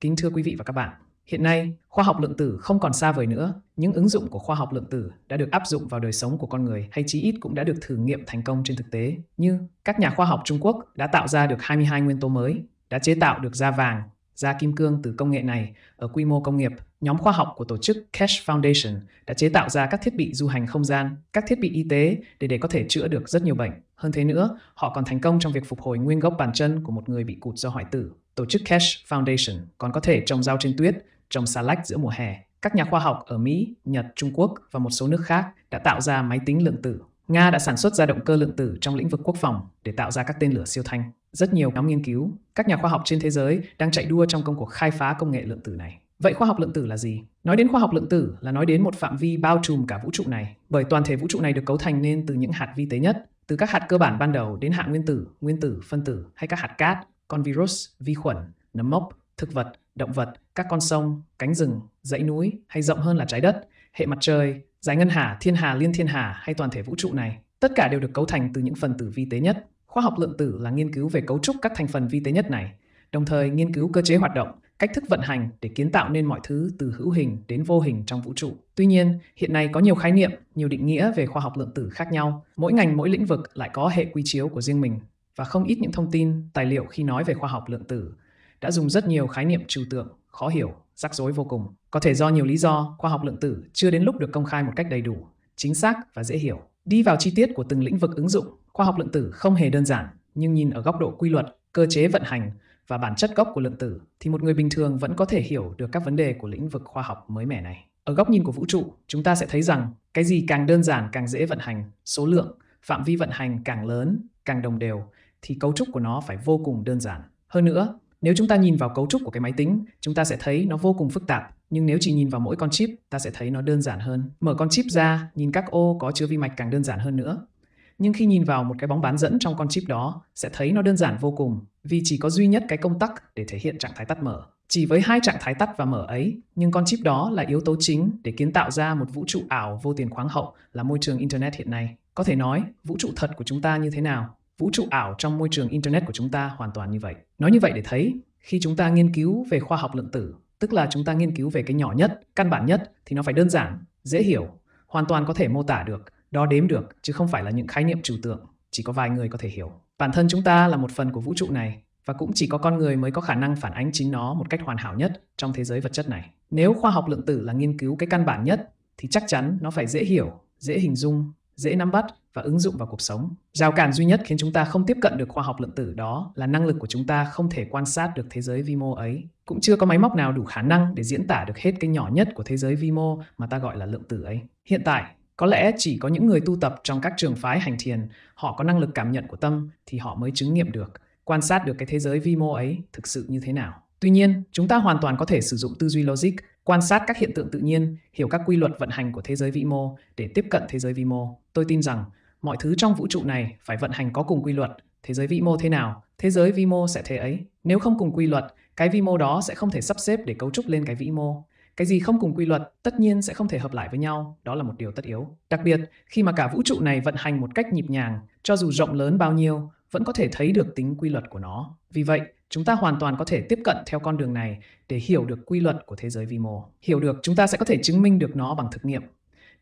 Kính thưa quý vị và các bạn, hiện nay khoa học lượng tử không còn xa vời nữa, những ứng dụng của khoa học lượng tử đã được áp dụng vào đời sống của con người hay chí ít cũng đã được thử nghiệm thành công trên thực tế, như các nhà khoa học Trung Quốc đã tạo ra được 22 nguyên tố mới, đã chế tạo được da vàng, da kim cương từ công nghệ này ở quy mô công nghiệp. Nhóm khoa học của tổ chức Cash Foundation đã chế tạo ra các thiết bị du hành không gian, các thiết bị y tế để để có thể chữa được rất nhiều bệnh. Hơn thế nữa, họ còn thành công trong việc phục hồi nguyên gốc bàn chân của một người bị cụt do hoại tử tổ chức Cash Foundation còn có thể trồng rau trên tuyết, trồng xà lách giữa mùa hè. Các nhà khoa học ở Mỹ, Nhật, Trung Quốc và một số nước khác đã tạo ra máy tính lượng tử. Nga đã sản xuất ra động cơ lượng tử trong lĩnh vực quốc phòng để tạo ra các tên lửa siêu thanh. Rất nhiều nhóm nghiên cứu, các nhà khoa học trên thế giới đang chạy đua trong công cuộc khai phá công nghệ lượng tử này. Vậy khoa học lượng tử là gì? Nói đến khoa học lượng tử là nói đến một phạm vi bao trùm cả vũ trụ này, bởi toàn thể vũ trụ này được cấu thành nên từ những hạt vi tế nhất, từ các hạt cơ bản ban đầu đến hạt nguyên tử, nguyên tử, phân tử hay các hạt cát con virus, vi khuẩn, nấm mốc, thực vật, động vật, các con sông, cánh rừng, dãy núi hay rộng hơn là trái đất, hệ mặt trời, giải ngân hà, thiên hà, liên thiên hà hay toàn thể vũ trụ này, tất cả đều được cấu thành từ những phần tử vi tế nhất. Khoa học lượng tử là nghiên cứu về cấu trúc các thành phần vi tế nhất này, đồng thời nghiên cứu cơ chế hoạt động, cách thức vận hành để kiến tạo nên mọi thứ từ hữu hình đến vô hình trong vũ trụ. Tuy nhiên, hiện nay có nhiều khái niệm, nhiều định nghĩa về khoa học lượng tử khác nhau, mỗi ngành mỗi lĩnh vực lại có hệ quy chiếu của riêng mình và không ít những thông tin, tài liệu khi nói về khoa học lượng tử đã dùng rất nhiều khái niệm trừu tượng, khó hiểu, rắc rối vô cùng. Có thể do nhiều lý do, khoa học lượng tử chưa đến lúc được công khai một cách đầy đủ, chính xác và dễ hiểu. Đi vào chi tiết của từng lĩnh vực ứng dụng, khoa học lượng tử không hề đơn giản, nhưng nhìn ở góc độ quy luật, cơ chế vận hành và bản chất gốc của lượng tử thì một người bình thường vẫn có thể hiểu được các vấn đề của lĩnh vực khoa học mới mẻ này. Ở góc nhìn của vũ trụ, chúng ta sẽ thấy rằng cái gì càng đơn giản càng dễ vận hành, số lượng, phạm vi vận hành càng lớn, càng đồng đều thì cấu trúc của nó phải vô cùng đơn giản. Hơn nữa, nếu chúng ta nhìn vào cấu trúc của cái máy tính, chúng ta sẽ thấy nó vô cùng phức tạp, nhưng nếu chỉ nhìn vào mỗi con chip, ta sẽ thấy nó đơn giản hơn. Mở con chip ra, nhìn các ô có chứa vi mạch càng đơn giản hơn nữa. Nhưng khi nhìn vào một cái bóng bán dẫn trong con chip đó, sẽ thấy nó đơn giản vô cùng, vì chỉ có duy nhất cái công tắc để thể hiện trạng thái tắt mở. Chỉ với hai trạng thái tắt và mở ấy, nhưng con chip đó là yếu tố chính để kiến tạo ra một vũ trụ ảo vô tiền khoáng hậu là môi trường Internet hiện nay. Có thể nói, vũ trụ thật của chúng ta như thế nào Vũ trụ ảo trong môi trường Internet của chúng ta hoàn toàn như vậy. Nói như vậy để thấy, khi chúng ta nghiên cứu về khoa học lượng tử, tức là chúng ta nghiên cứu về cái nhỏ nhất, căn bản nhất, thì nó phải đơn giản, dễ hiểu, hoàn toàn có thể mô tả được, đo đếm được, chứ không phải là những khái niệm trừu tượng, chỉ có vài người có thể hiểu. Bản thân chúng ta là một phần của vũ trụ này, và cũng chỉ có con người mới có khả năng phản ánh chính nó một cách hoàn hảo nhất trong thế giới vật chất này. Nếu khoa học lượng tử là nghiên cứu cái căn bản nhất thì chắc chắn nó phải dễ hiểu, dễ hình dung, dễ nắm bắt và ứng dụng vào cuộc sống. Rào cản duy nhất khiến chúng ta không tiếp cận được khoa học lượng tử đó là năng lực của chúng ta không thể quan sát được thế giới vi mô ấy. Cũng chưa có máy móc nào đủ khả năng để diễn tả được hết cái nhỏ nhất của thế giới vi mô mà ta gọi là lượng tử ấy. Hiện tại, có lẽ chỉ có những người tu tập trong các trường phái hành thiền, họ có năng lực cảm nhận của tâm thì họ mới chứng nghiệm được, quan sát được cái thế giới vi mô ấy thực sự như thế nào. Tuy nhiên, chúng ta hoàn toàn có thể sử dụng tư duy logic, quan sát các hiện tượng tự nhiên, hiểu các quy luật vận hành của thế giới vĩ mô để tiếp cận thế giới vi mô tôi tin rằng mọi thứ trong vũ trụ này phải vận hành có cùng quy luật. Thế giới vĩ mô thế nào, thế giới vi mô sẽ thế ấy. Nếu không cùng quy luật, cái vi mô đó sẽ không thể sắp xếp để cấu trúc lên cái vĩ mô. Cái gì không cùng quy luật tất nhiên sẽ không thể hợp lại với nhau, đó là một điều tất yếu. Đặc biệt, khi mà cả vũ trụ này vận hành một cách nhịp nhàng, cho dù rộng lớn bao nhiêu, vẫn có thể thấy được tính quy luật của nó. Vì vậy, chúng ta hoàn toàn có thể tiếp cận theo con đường này để hiểu được quy luật của thế giới vi mô. Hiểu được, chúng ta sẽ có thể chứng minh được nó bằng thực nghiệm.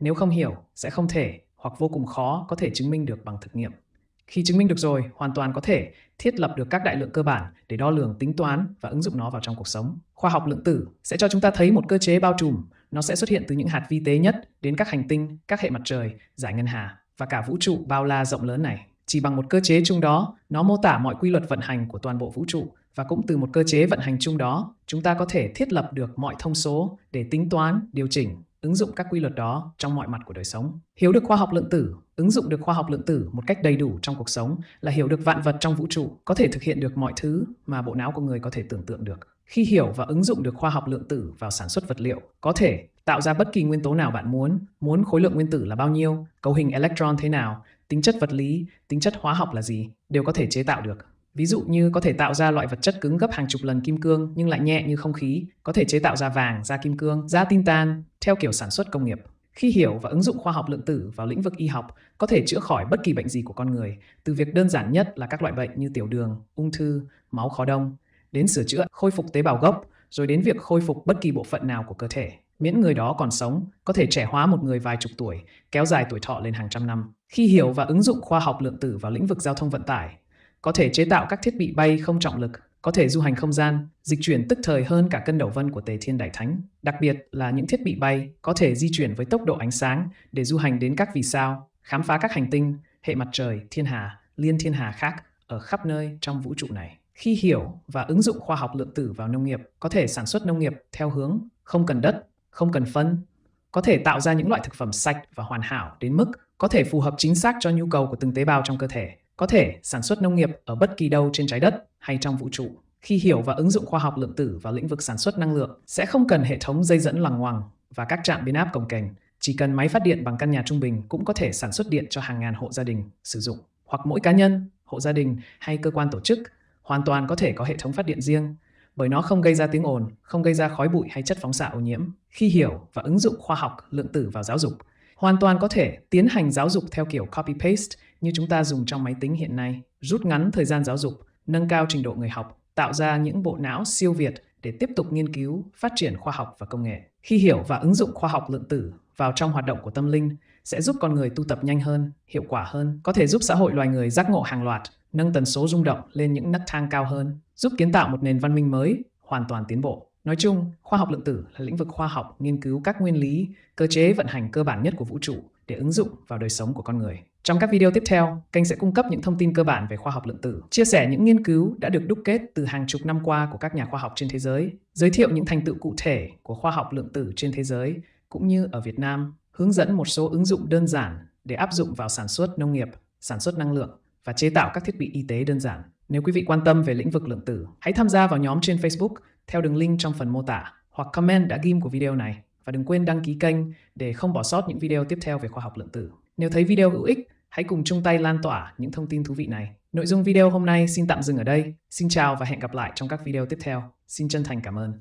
Nếu không hiểu, sẽ không thể hoặc vô cùng khó có thể chứng minh được bằng thực nghiệm. Khi chứng minh được rồi, hoàn toàn có thể thiết lập được các đại lượng cơ bản để đo lường tính toán và ứng dụng nó vào trong cuộc sống. Khoa học lượng tử sẽ cho chúng ta thấy một cơ chế bao trùm, nó sẽ xuất hiện từ những hạt vi tế nhất đến các hành tinh, các hệ mặt trời, giải ngân hà và cả vũ trụ bao la rộng lớn này. Chỉ bằng một cơ chế chung đó, nó mô tả mọi quy luật vận hành của toàn bộ vũ trụ và cũng từ một cơ chế vận hành chung đó, chúng ta có thể thiết lập được mọi thông số để tính toán, điều chỉnh ứng dụng các quy luật đó trong mọi mặt của đời sống. Hiểu được khoa học lượng tử, ứng dụng được khoa học lượng tử một cách đầy đủ trong cuộc sống là hiểu được vạn vật trong vũ trụ, có thể thực hiện được mọi thứ mà bộ não của người có thể tưởng tượng được. Khi hiểu và ứng dụng được khoa học lượng tử vào sản xuất vật liệu, có thể tạo ra bất kỳ nguyên tố nào bạn muốn, muốn khối lượng nguyên tử là bao nhiêu, cấu hình electron thế nào, tính chất vật lý, tính chất hóa học là gì, đều có thể chế tạo được Ví dụ như có thể tạo ra loại vật chất cứng gấp hàng chục lần kim cương nhưng lại nhẹ như không khí, có thể chế tạo ra vàng, da kim cương, da titan theo kiểu sản xuất công nghiệp. Khi hiểu và ứng dụng khoa học lượng tử vào lĩnh vực y học, có thể chữa khỏi bất kỳ bệnh gì của con người, từ việc đơn giản nhất là các loại bệnh như tiểu đường, ung thư, máu khó đông, đến sửa chữa, khôi phục tế bào gốc, rồi đến việc khôi phục bất kỳ bộ phận nào của cơ thể. Miễn người đó còn sống, có thể trẻ hóa một người vài chục tuổi, kéo dài tuổi thọ lên hàng trăm năm. Khi hiểu và ứng dụng khoa học lượng tử vào lĩnh vực giao thông vận tải, có thể chế tạo các thiết bị bay không trọng lực, có thể du hành không gian, dịch chuyển tức thời hơn cả cân đầu vân của Tề Thiên Đại Thánh, đặc biệt là những thiết bị bay có thể di chuyển với tốc độ ánh sáng để du hành đến các vì sao, khám phá các hành tinh, hệ mặt trời, thiên hà, liên thiên hà khác ở khắp nơi trong vũ trụ này. Khi hiểu và ứng dụng khoa học lượng tử vào nông nghiệp, có thể sản xuất nông nghiệp theo hướng không cần đất, không cần phân, có thể tạo ra những loại thực phẩm sạch và hoàn hảo đến mức có thể phù hợp chính xác cho nhu cầu của từng tế bào trong cơ thể có thể sản xuất nông nghiệp ở bất kỳ đâu trên trái đất hay trong vũ trụ. Khi hiểu và ứng dụng khoa học lượng tử vào lĩnh vực sản xuất năng lượng, sẽ không cần hệ thống dây dẫn lằng ngoằng và các trạm biến áp cồng kềnh. Chỉ cần máy phát điện bằng căn nhà trung bình cũng có thể sản xuất điện cho hàng ngàn hộ gia đình sử dụng, hoặc mỗi cá nhân, hộ gia đình hay cơ quan tổ chức hoàn toàn có thể có hệ thống phát điện riêng bởi nó không gây ra tiếng ồn, không gây ra khói bụi hay chất phóng xạ ô nhiễm. Khi hiểu và ứng dụng khoa học lượng tử vào giáo dục, hoàn toàn có thể tiến hành giáo dục theo kiểu copy paste như chúng ta dùng trong máy tính hiện nay, rút ngắn thời gian giáo dục, nâng cao trình độ người học, tạo ra những bộ não siêu việt để tiếp tục nghiên cứu, phát triển khoa học và công nghệ. Khi hiểu và ứng dụng khoa học lượng tử vào trong hoạt động của tâm linh sẽ giúp con người tu tập nhanh hơn, hiệu quả hơn, có thể giúp xã hội loài người giác ngộ hàng loạt, nâng tần số rung động lên những nấc thang cao hơn, giúp kiến tạo một nền văn minh mới, hoàn toàn tiến bộ. Nói chung, khoa học lượng tử là lĩnh vực khoa học nghiên cứu các nguyên lý, cơ chế vận hành cơ bản nhất của vũ trụ để ứng dụng vào đời sống của con người. Trong các video tiếp theo, kênh sẽ cung cấp những thông tin cơ bản về khoa học lượng tử, chia sẻ những nghiên cứu đã được đúc kết từ hàng chục năm qua của các nhà khoa học trên thế giới, giới thiệu những thành tựu cụ thể của khoa học lượng tử trên thế giới cũng như ở Việt Nam, hướng dẫn một số ứng dụng đơn giản để áp dụng vào sản xuất nông nghiệp, sản xuất năng lượng và chế tạo các thiết bị y tế đơn giản. Nếu quý vị quan tâm về lĩnh vực lượng tử, hãy tham gia vào nhóm trên Facebook theo đường link trong phần mô tả hoặc comment đã ghim của video này và đừng quên đăng ký kênh để không bỏ sót những video tiếp theo về khoa học lượng tử. Nếu thấy video hữu ích, hãy cùng chung tay lan tỏa những thông tin thú vị này. Nội dung video hôm nay xin tạm dừng ở đây. Xin chào và hẹn gặp lại trong các video tiếp theo. Xin chân thành cảm ơn.